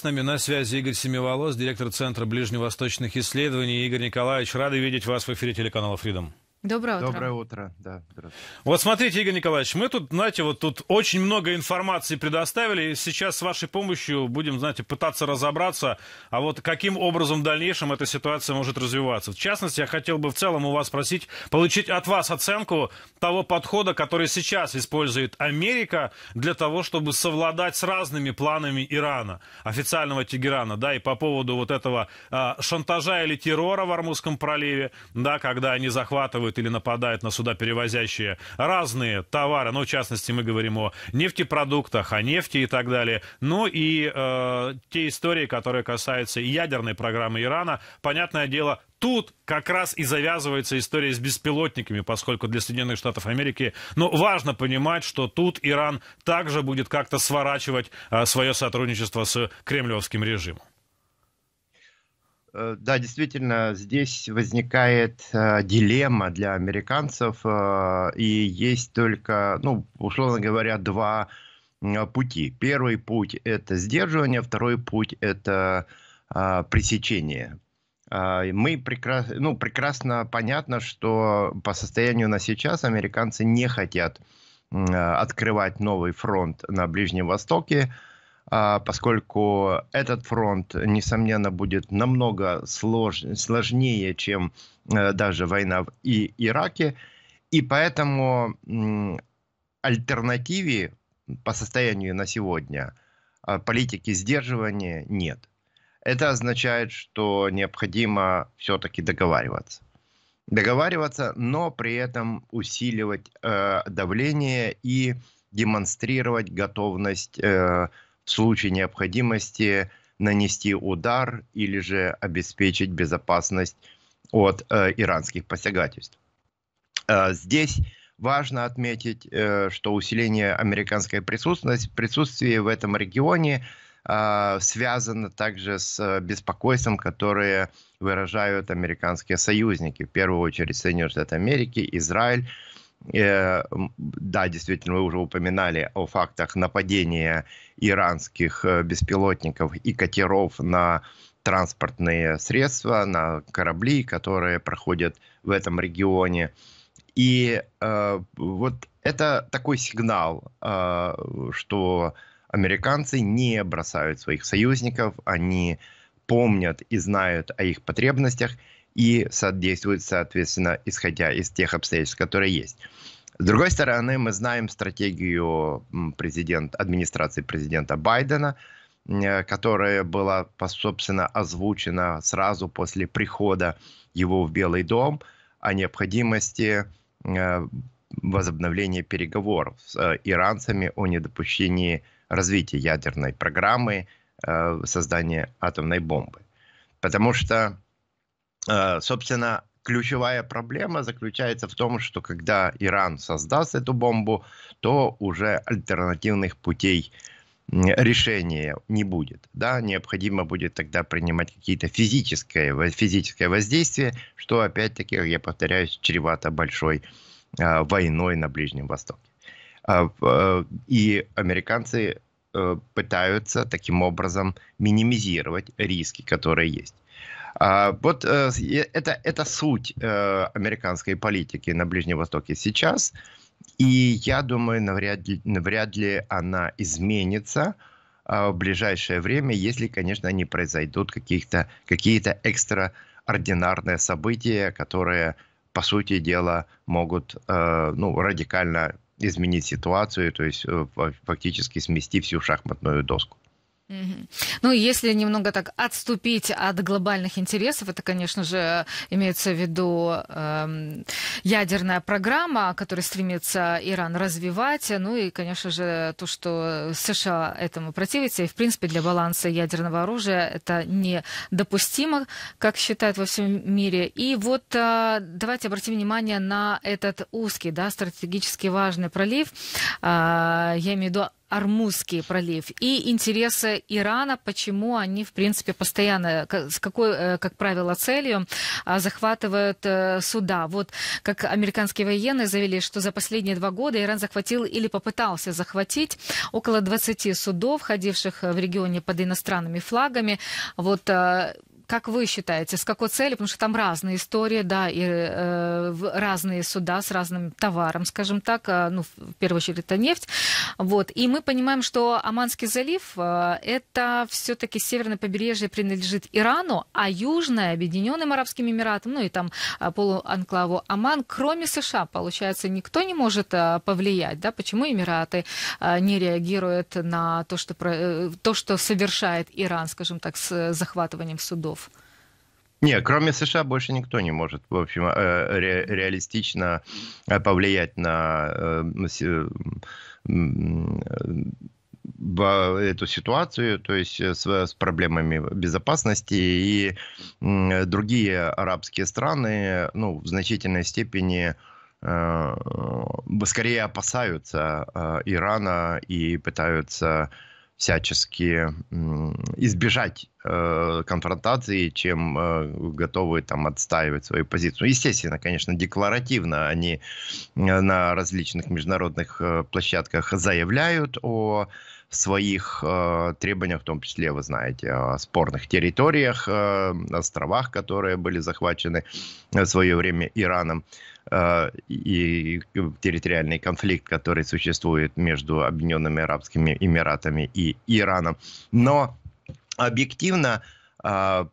С нами на связи Игорь Семиволос, директор Центра ближневосточных исследований. Игорь Николаевич, рады видеть вас в эфире телеканала Freedom. Доброе утро. Доброе утро, да. Вот смотрите, Игорь Николаевич, мы тут, знаете, вот тут очень много информации предоставили, и сейчас с вашей помощью будем, знаете, пытаться разобраться, а вот каким образом в дальнейшем эта ситуация может развиваться. В частности, я хотел бы в целом у вас спросить, получить от вас оценку того подхода, который сейчас использует Америка для того, чтобы совладать с разными планами Ирана, официального Тегерана, да, и по поводу вот этого э, шантажа или террора в Армузском проливе, да, когда они захватывают блокируют или нападают на суда, перевозящие разные товары. Ну, в частности, мы говорим о нефтепродуктах, о нефти и так далее. Ну и э, те истории, которые касаются ядерной программы Ирана, понятное дело, тут как раз и завязывается история с беспилотниками, поскольку для Соединенных Штатов Америки ну, важно понимать, что тут Иран также будет как-то сворачивать а, свое сотрудничество с кремлевским режимом. Э, да, действительно, здесь возникает э, дилемма для американцев, э, и есть только, ну, условно говоря, два э, пути. Первый путь – это сдерживание, второй путь – это э, пресечение. Э, мы прекрас... ну, прекрасно понятно, что по состоянию на сейчас американцы не хотят э, открывать новый фронт на Ближнем Востоке, э, а, поскольку этот фронт, несомненно, будет намного слож, сложнее, чем э, даже война в и Ираке. И поэтому альтернативе по состоянию на сегодня а, политики сдерживания нет. Это означает, что необходимо все-таки договариваться. Договариваться, но при этом усиливать э, давление и демонстрировать готовность э, случае необходимости нанести удар или же обеспечить безопасность от э, иранских посягательств. Э, здесь важно отметить, э, что усиление американской присутственности, присутствия в этом регионе э, связано также с э, беспокойством, которое выражают американские союзники, в первую очередь Соединенные Штаты Америки, Израиль, Э, да, действительно, вы уже упоминали о фактах нападения иранских э, беспилотников и катеров на транспортные средства, на корабли, которые проходят в этом регионе. И э, вот это такой сигнал, э, что американцы не бросают своих союзников, они помнят и знают о их потребностях – и действует, соответственно, исходя из тех обстоятельств, которые есть. С другой стороны, мы знаем стратегию президента, администрации президента Байдена, э, которая была, собственно, озвучена сразу после прихода его в Белый дом о необходимости э, возобновления переговоров с э, иранцами о недопущении развития ядерной программы создания атомной бомбы. Потому что Э, собственно, ключевая проблема заключается в том, что когда Иран создаст эту бомбу, то уже альтернативных путей решения не будет. Да? Необходимо будет тогда принимать какие-то физическое, физическое воздействие, что опять-таки, я повторяюсь, чревато большой э, войной на Ближнем Востоке. Э, э, и американцы э, пытаются таким образом минимизировать риски, которые есть. А, вот э, это, это суть э, американской политики на Ближнем Востоке сейчас. И я думаю, навряд ли, навряд ли она изменится а, в ближайшее время, если, конечно, не произойдут каких-то, какие-то экстраординарные события, которые, по сути дела, могут э, ну, радикально изменить ситуацию, то есть фактически смести всю шахматную доску. Ну, если немного так отступить от глобальных интересов, это, конечно же, имеется в виду э, ядерная программа, которую стремится Иран развивать, ну и, конечно же, то, что США этому противится, и, в принципе, для баланса ядерного оружия это недопустимо, как считают во всем мире. И вот э, давайте обратим внимание на этот узкий, да, стратегически важный пролив. Э, я имею в виду Армузский пролив и интересы Ирана, почему они, в принципе, постоянно, с какой, э, как правило, целью а, захватывают э, суда. Вот как американские военные заявили, что за последние два года Иран захватил или попытался захватить около 20 судов, входивших в регионе под иностранными флагами. Вот а, как вы считаете, с какой целью? Потому что там разные истории, да, и э, разные суда с разным товаром, скажем так. Э, ну, в первую очередь, это нефть. Вот. И мы понимаем, что Оманский залив э, это все-таки северное побережье принадлежит Ирану, а южное Объединенным Арабским Эмиратам, ну и там э, полуанклаву Оман, кроме США, получается, никто не может э, повлиять, да? Почему Эмираты не реагируют на то, что, то, что совершает Иран, скажем так, с захватыванием судов? Не, кроме США больше никто не может, в общем, э, ре, реалистично э, повлиять на э, эту ситуацию, то есть с, с проблемами безопасности и другие арабские страны, ну, в значительной степени скорее опасаются Ирана и пытаются всячески избежать э, конфронтации, чем э, готовы там отстаивать свою позицию. Естественно, конечно, декларативно они э, на различных международных э, площадках заявляют о в своих э, требованиях, в том числе, вы знаете, о спорных территориях, э, островах, которые были захвачены э, в свое время Ираном, э, и территориальный конфликт, который существует между Объединенными Арабскими Эмиратами и Ираном. Но объективно э,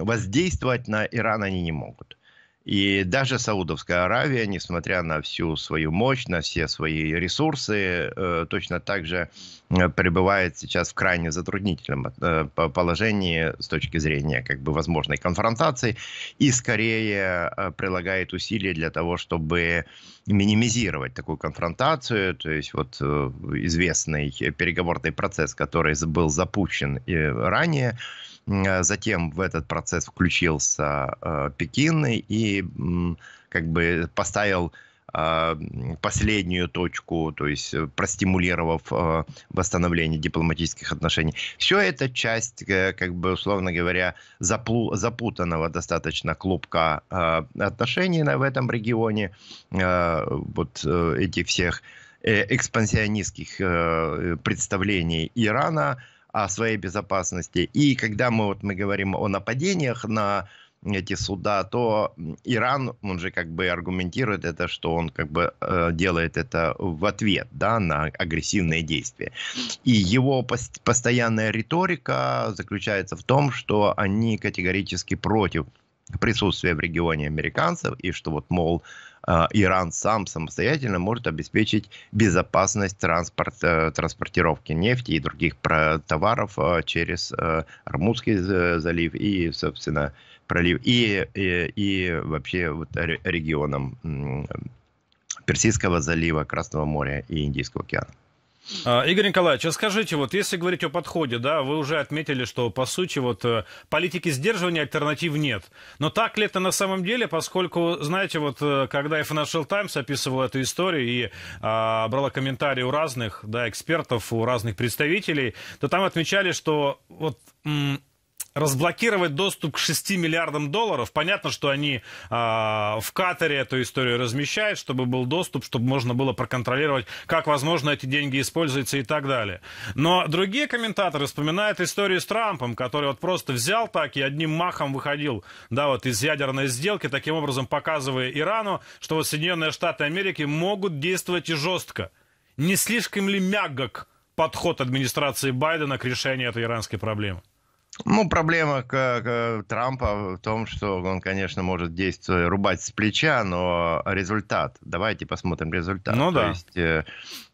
воздействовать на Иран они не могут. И даже Саудовская Аравия, несмотря на всю свою мощь, на все свои ресурсы, э, точно так же э, пребывает сейчас в крайне затруднительном э, положении с точки зрения как бы возможной конфронтации и скорее прилагает усилия для того, чтобы минимизировать такую конфронтацию. То есть вот известный переговорный процесс, который был запущен ранее, Э, затем в этот процесс включился э, Пекин и э, как бы поставил э, последнюю точку, то есть э, простимулировав восстановление дипломатических отношений. Все это часть, как бы условно говоря, заплу, запутанного достаточно клубка э, отношений в этом регионе, вот э, этих всех экспансионистских представлений Ирана – о своей безопасности. И когда мы, вот, мы говорим о нападениях на эти суда, то Иран, он же как бы аргументирует это, что он как бы э, делает это в ответ да, на агрессивные действия. И его пост- постоянная риторика заключается в том, что они категорически против присутствия в регионе американцев, и что вот, мол, а, Иран сам самостоятельно может обеспечить безопасность транспорт, э, транспортировки нефти и других товаров а, через э, Армудский залив и, собственно, пролив, и, и, и вообще вот регионам Персидского залива, Красного моря и Индийского океана. А, Игорь Николаевич, а скажите, вот если говорить о подходе, да, вы уже отметили, что по сути вот э, политики сдерживания альтернатив нет. Но так ли это на самом деле, поскольку, знаете, вот э, когда и Financial Times описывал эту историю и а, брала комментарии у разных да, экспертов, у разных представителей, то там отмечали, что вот разблокировать доступ к 6 миллиардам долларов. Понятно, что они э, в Катаре эту историю размещают, чтобы был доступ, чтобы можно было проконтролировать, как, возможно, эти деньги используются и так далее. Но другие комментаторы вспоминают историю с Трампом, который вот просто взял так и одним махом выходил да, вот из ядерной сделки, таким образом показывая Ирану, что вот Соединенные Штаты Америки могут действовать и жестко. Не слишком ли мягок подход администрации Байдена к решению этой иранской проблемы? Ну, проблема к, к, Трампа в том, что он, конечно, может действовать, рубать с плеча, но результат. Давайте посмотрим результат. Ну, То да. есть, э,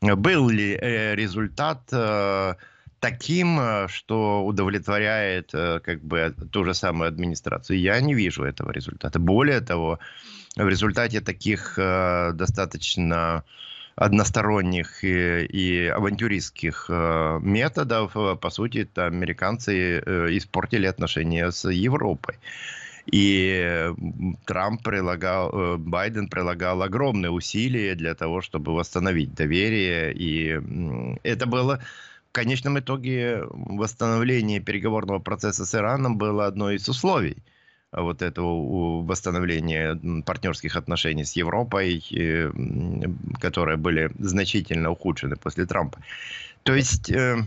был ли э, результат э, таким, э, что удовлетворяет э, как бы ту же самую администрацию? Я не вижу этого результата. Более того, в результате таких э, достаточно э, односторонних и, и авантюристских э, методов, по сути, американцы э, испортили отношения с Европой. И Трамп прилагал, э, Байден прилагал огромные усилия для того, чтобы восстановить доверие. И это было в конечном итоге восстановление переговорного процесса с Ираном было одной из условий – вот этого восстановления партнерских отношений с Европой, которые были значительно ухудшены после Трампа. То есть э,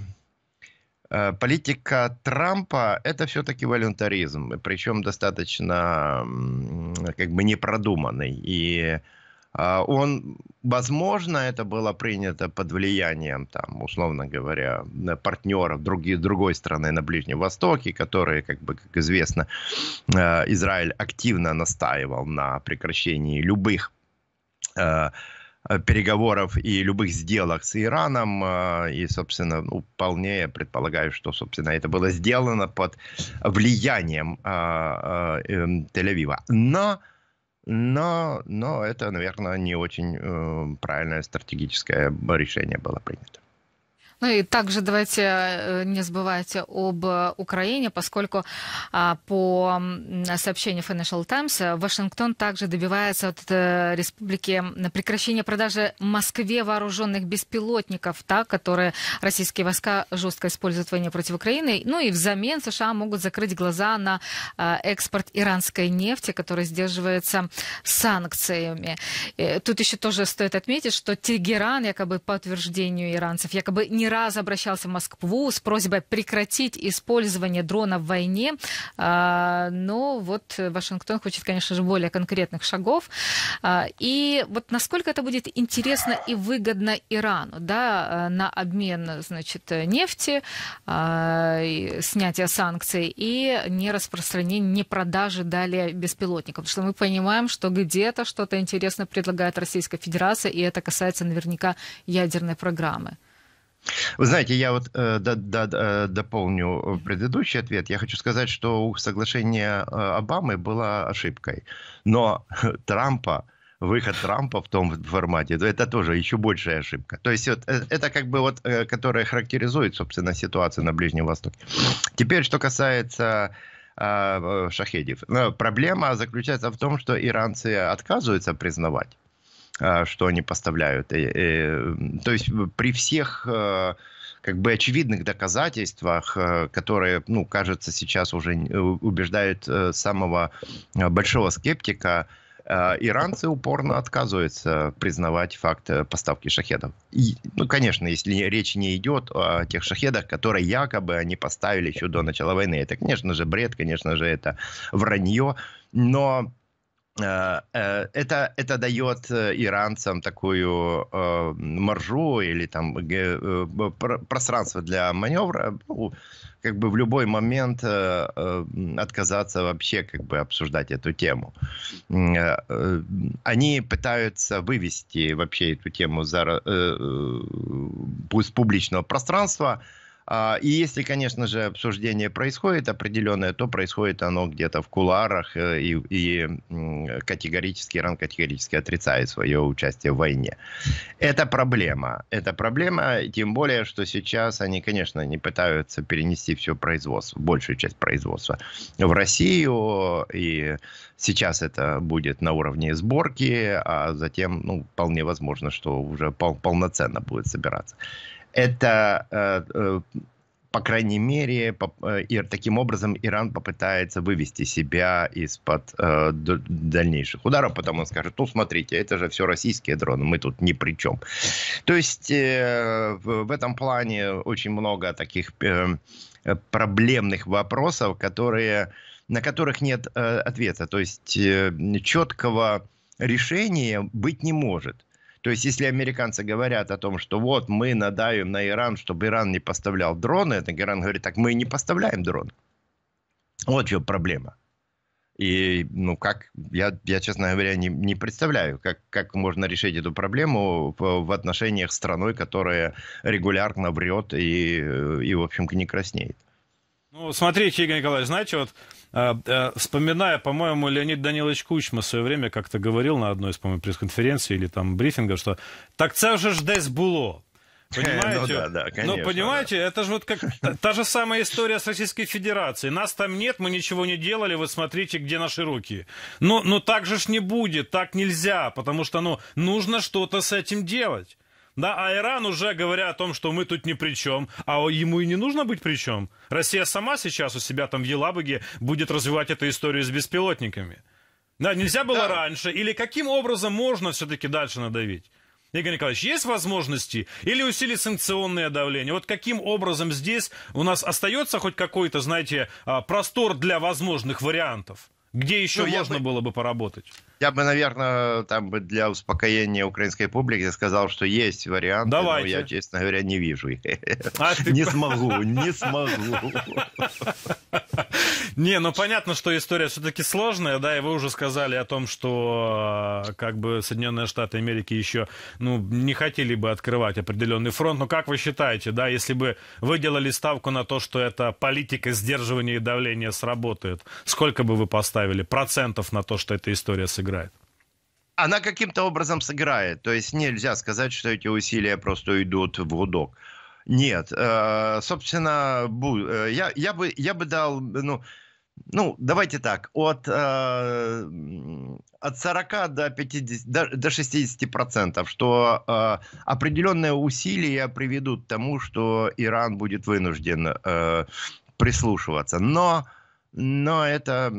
э, политика Трампа – это все-таки волюнтаризм, причем достаточно как бы непродуманный. И а, он, возможно, это было принято под влиянием, там, условно говоря, партнеров другие, другой страны на Ближнем Востоке, которые, как бы, как известно, а, Израиль активно настаивал на прекращении любых а, переговоров и любых сделок с Ираном. И, собственно, ну, вполне я предполагаю, что, собственно, это было сделано под влиянием эм, Тель-Авива. Но но, но это, наверное, не очень э, правильное стратегическое решение было принято. Ну и также давайте э, не забывайте об Украине, поскольку а, по сообщению Financial Times Вашингтон также добивается от э, республики прекращения продажи Москве вооруженных беспилотников, так, которые российские войска жестко используют в войне против Украины. Ну и взамен США могут закрыть глаза на а, экспорт иранской нефти, который сдерживается санкциями. Э, тут еще тоже стоит отметить, что Тегеран якобы по утверждению иранцев якобы не раз обращался в Москву с просьбой прекратить использование дрона в войне. А, но вот Вашингтон хочет, конечно же, более конкретных шагов. А, и вот насколько это будет интересно и выгодно Ирану, да, а, на обмен, значит, нефти, снятие санкций и не распространение, не продажи далее беспилотников. Потому что мы понимаем, что где-то что-то интересное предлагает Российская Федерация, и это касается наверняка ядерной программы. Вы знаете, я вот э, до, до, э, дополню э, предыдущий ответ. Я хочу сказать, что соглашение э, Обамы было ошибкой. Но Трампа, выход Трампа в том формате, это тоже еще большая ошибка. То есть вот, это как бы вот, которая характеризует, собственно, ситуацию на Ближнем Востоке. Теперь, что касается э, Шахедев. Проблема заключается в том, что иранцы отказываются признавать а, что они поставляют. То есть э, при всех э, как бы очевидных доказательствах, э, которые, ну, кажется, сейчас уже убеждают самого большого скептика, иранцы упорно отказываются признавать факт поставки шахедов. И, ну, конечно, если речь не идет о тех шахедах, которые якобы они поставили еще до начала войны. Это, конечно же, бред, конечно же, это вранье, но Э, э, это, это дает э, иранцам такую э, маржу или там э, пространство для маневра, ну, как бы в любой момент э, отказаться вообще как бы обсуждать эту тему. Они пытаются вывести вообще эту тему за, э, пусть публичного пространства, э, а, и если, конечно же, обсуждение происходит определенное, то происходит оно где-то в куларах э, и, и категорически, Иран категорически отрицает свое участие в войне. Это проблема. Это проблема, тем более, что сейчас они, конечно, не пытаются перенести все производство, большую часть производства в Россию, и сейчас это будет на уровне сборки, а затем, ну, вполне возможно, что уже пол полноценно будет собираться. Это э, э, по крайней мере, э, и таким образом Иран попытается вывести себя из-под дальнейших ударов, потому он скажет, ну, смотрите, это же все российские дроны, мы тут ни при чем. То есть в этом плане очень много таких проблемных вопросов, которые, на которых нет ответа, то есть четкого решения быть не может. То есть, если американцы говорят о том, что вот мы надаем на Иран, чтобы Иран не поставлял дроны, это Иран говорит, так мы не поставляем дроны. Вот в чем проблема. И, ну, как, я, я честно говоря, не, не представляю, как, как можно решить эту проблему в, в отношениях с страной, которая регулярно врет и, и, в общем-то, не краснеет. Ну, смотрите, Игорь Николаевич, знаете, вот а, а, вспоминая, по-моему, Леонид Данилович Кучма в свое время как-то говорил на одной из, по-моему, пресс-конференций или там брифингов, что «так це уже ж десь було». Понимаете? Ну, да, да, ну, конечно, Но понимаете, да. это же вот как та, та же самая история с Российской Федерацией. Нас там нет, мы ничего не делали, вот смотрите, где наши руки. Но, ну, но ну так же ж не будет, так нельзя, потому что ну, нужно что-то с этим делать. Да, а Иран уже говоря о том, что мы тут ни при чем, а ему и не нужно быть при чем. Россия сама сейчас у себя там в Елабуге будет развивать эту историю с беспилотниками. Да, нельзя было да. раньше. Или каким образом можно все-таки дальше надавить? Игорь Николаевич, есть возможности или усилить санкционное давление? Вот каким образом здесь у нас остается хоть какой-то, знаете, а, простор для возможных вариантов? Где еще ну, можно бы... было бы поработать? Я бы, наверное, там бы для успокоения украинской публики сказал, что есть вариант, но я, честно говоря, не вижу. А ты... Не смогу, не смогу. Не, ну понятно, что история все-таки сложная, да, и вы уже сказали о том, что э, как бы Соединенные Штаты Америки еще, ну, не хотели бы открывать определенный фронт, но как вы считаете, да, если бы вы делали ставку на то, что эта политика сдерживания и давления сработает, сколько бы вы поставили процентов на то, что эта история сыграет? сыграет? Она каким-то образом сыграет. То есть нельзя сказать, что эти усилия просто идут в гудок. Нет, э, собственно, э, я, я, бы, я бы дал, ну, ну, давайте так, от, э, от 40 до, 50, до, до 60 процентов, что определенные усилия приведут к тому, что Иран будет вынужден прислушиваться. Но но это,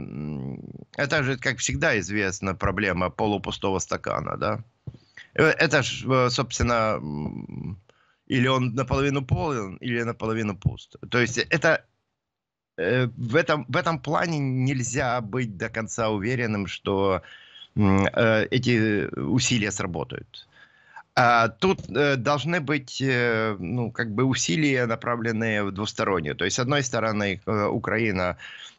это же, как всегда, известна проблема полупустого стакана, да? Э, это же, э, собственно, или он наполовину полон, или наполовину пуст. То есть это э, в этом, в этом плане нельзя быть до конца уверенным, что эти усилия сработают. А, тут э, должны быть э, ну, как бы усилия, направленные в двустороннюю. То есть, с одной стороны, э, Украина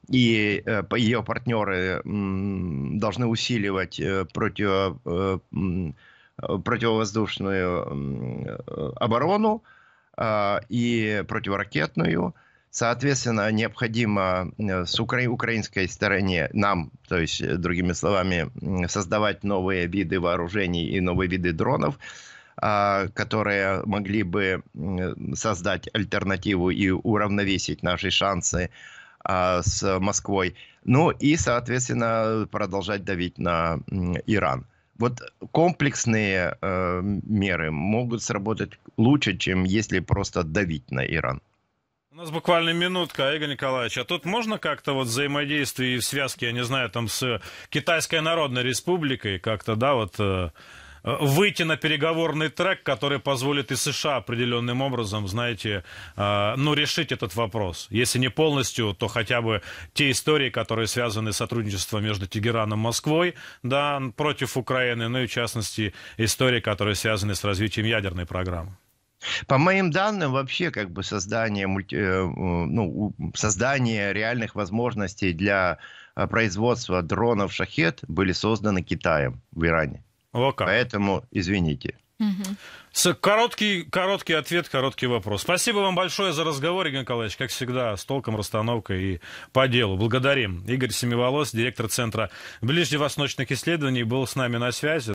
и ее партнеры должны усиливать против, противовоздушную оборону а, и противоракетную – Соответственно, необходимо э, с укра... украинской стороне нам, то есть, э, другими словами, создавать новые виды вооружений и новые виды дронов, а, которые могли бы создать альтернативу и уравновесить наши шансы а, с Москвой. Ну и, соответственно, продолжать давить на Иран. Вот комплексные э, меры могут сработать лучше, чем если просто давить на Иран. У нас буквально минутка, Игорь Николаевич. А тут можно как-то вот взаимодействие и в связке, я не знаю, там с Китайской Народной Республикой как-то, да, вот э, выйти на переговорный трек, который позволит и США определенным образом, знаете, э, ну, решить этот вопрос. Если не полностью, то хотя бы те истории, которые связаны с сотрудничеством между Тегераном и Москвой, да, против Украины, ну и, в частности, истории, которые связаны с развитием ядерной программы. По моим данным, вообще как бы создание, мульти... Э, ну, создание реальных возможностей для э, производства дронов «Шахет» были созданы Китаем в Иране. О, как. Поэтому, извините. Угу. Короткий, короткий ответ, короткий вопрос. Спасибо вам большое за разговор, Игорь Николаевич. Как всегда, с толком, расстановкой и по делу. Благодарим. Игорь Семиволос, директор Центра ближневосточных исследований, был с нами на связи.